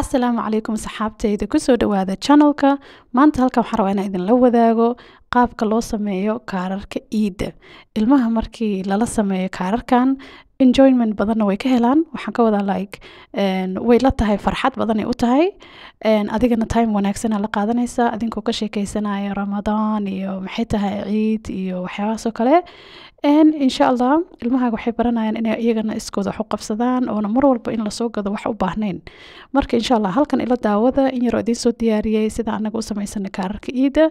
asalaamu calaykum saxaabtayda kusoo dhowaada janalka maanta halkan waxaa rabaa inaan idinla wadaago qaabka loo sameeyo kaararka iidda ilmaha markii lala sameeyo kaararkan enjoyment badanna way ka helaan waxaan ka wadaa like way la tahay farxad badanay u tahay adigana time wanaagsanaa la qaadanaysaa adinkoo ka sheekeysanayo ramadaan iyo maxay tahay ciid iyo waxyaabahaasoo kale insha allah ilmahaaga waxay baranayaan inay iyagana iskooda wax u qabsadaan oona mar walba in lasoo gado wax u baahnayn marka insha allah halkan ila daawada in yaroo idiin soo diyaariyey sida anaga u samaysanay kaararka iida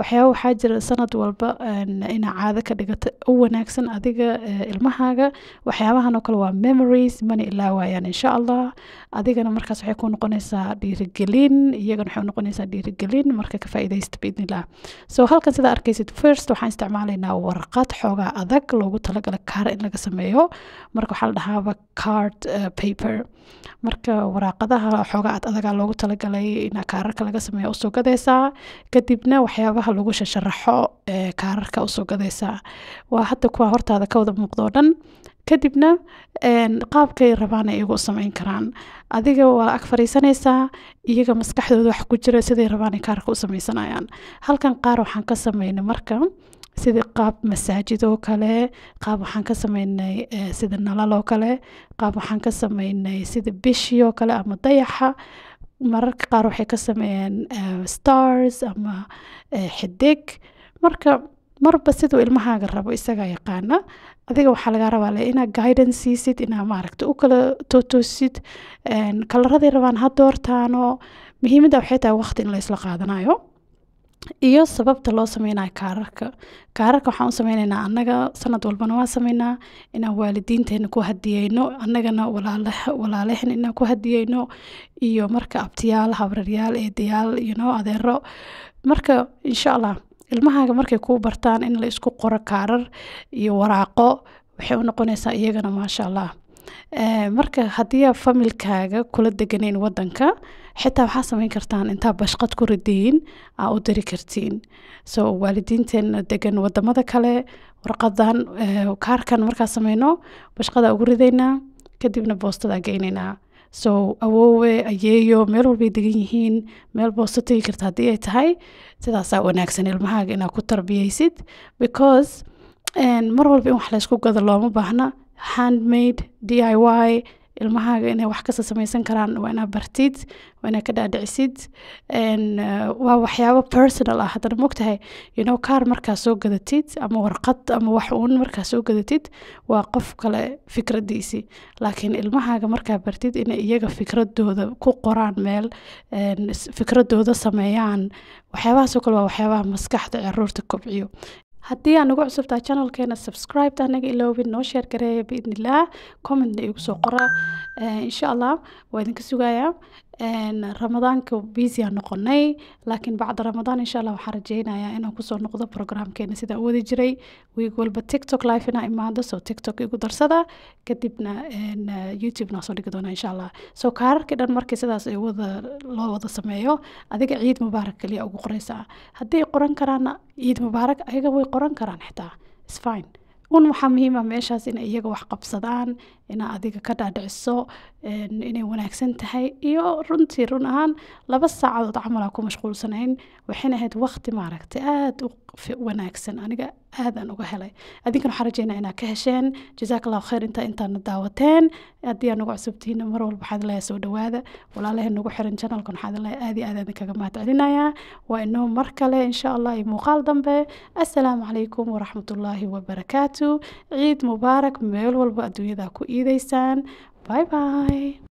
waxyaaba waxaa jira sanad walba inaa caado ka dhigata u wanaagsan adiga ilmahaaga waxyaaba waxyaabahan oo kale waa memories mana ilaawayaan insha allah adigana markaas waxay ku noqonaysaa dhiirigelin iyagana waxay noqonaysaa dhiirigelin marka ka faa'iidaysta biidnillah so halkan sidaa arkaysid first waxaan isticmaalaynaa warqad xoogaa adag loogu talagala kaar in laga sameeyo marka waxaa la dhahaaba card eh, paper marka waraaqadaha xoogaa ad adagaa loogu talagalay inaa kaararka laga sameeyo usoo gadaysaa kadibna waxyaabaha lagu shasharaxo eh, kaararka usoo gadaysaa waa hadda kuwa hortaada ka wada muuqdoo dhan kadibna qaabkay rabaanay iyagu samayn karaan adiga waa ag fariisanaysaa iyaga maskaxdooda wax ku jira siday rabaanay kaarka u samaysanayaan halkan qaar waxaan ka samaynay marka sida qaab masaajid oo kale qaab waxaan ka samaynay eh, sida nalal oo kale qaab waxaan ka samaynay sida bishi oo kale ama dayaxa mararka qaar waxay ka sameeyeen eh, stars ama eh, xidig marka marba siduu ilmahaaga rabo isagaa yaqaana adiga waxaa lagaa rabaa inaa guidance siisid inaa maaragta u kala tootoosid kalaraday rabaan ha doortaano muhiimadda waxay tahay waqti in la qaadanayo iyo sababta loo sameynayo kaararka kaararka waxaan u sameynaynaa annaga sanad walbana waan sameynaa inaan waalidiinteena ku hadiyeyno annagana walaalehen inaan ku hadiyeyno iyo marka abtiyaal habraryaal eedayaal iyo adeero marka insha allah ilmahaaga markay kuu bartaan in la isku qoro kaarar iyo waraaqo waxay u noqonaysaa iyagana maasha allah marka haddii familkaaga kula deganayn wadanka xitaa waxaa samayn kartaan intaa bashqad ku radiyin aa u diri kartiin so waalidiinteena degan wadamada kale warqadan kaarkan markaa samayno bashqadaa ugu ridaynaa kadibna boostadaa geynaynaa so awoowe ayeeyo meel walbay degan yihiin meel boosto tegi karta haddii ay tahay sidaasaa wanaagsan ilmahaaga inaad ku tarbiyaysid because mar walba in wax laysku gado looma baahna handmade d i y ilmahaaga inay wax kasta samaysan karaan waa inaa bartid waa inaa ka dhaadhicisid uh, waa waxyaabo personal ah haddana mogtahay ino kaar markaa soo gadatid ama warqad ama wax uun markaa soo gadatid waa qof kale fikradiisii laakiin ilmahaaga markaa bartid inay iyaga fikradooda ku qoraan meel fikradooda sameeyaan waxyaabahaasoo kale waa waxyaabaha maskaxda caruurta kobciyo haddii aa nagu cusubtaa janalkeena subscribe anaga iloobin noo sheer gareeya biidnillaah commentna igu soo qora eh, insha allah waa idinka sugayaa ramadaanka busy aan noqonay laakiin bacda ramadaan insha allah waxaa rajeynayaa inaan kusoo noqdo programkeena sida u wadi jiray wiig walba tiktok live inaa imaado soo tiktok igu darsada kadibna youtube naa soo dhigi doona insha allah soo kaararkii dhan markii sidaas wada loo wada sameeyo adiga ciid mubaarak kaliya ugu qoreysaa hadday qoran karaanna ciid mubaarak ayaga way qoran karaan xitaa isfine un waxaa muhiima ah meeshaas ina iyaga wax qabsadaan inaa adiga ka dhaadhiciso inay wanaagsan tahay iyo runtii run ahaan laba saacadood camalaa ku mashquulsanayn waxayna ahayd wakti maaragta aada u wanaagsan aniga aadaan uga helay adinkana waxaan rajeynaa inaad ka hesheen jazaak allahu khayr intaa intaana daawateen haddii aa nagu cusubtihiina mar walba waxaad leeyahay soo dhowaada walaalaha nagu xiran janalkan waxaad leeyahay aad iyo aad aadin kaga mahadcelinayaa waa inoo mar kale insha allah iyo muuqaal dambe assalaamu calaykum waraxmatullaahi wabarakaatu ciid mubaarak meel walba adduunyada ku iideysaan bye bye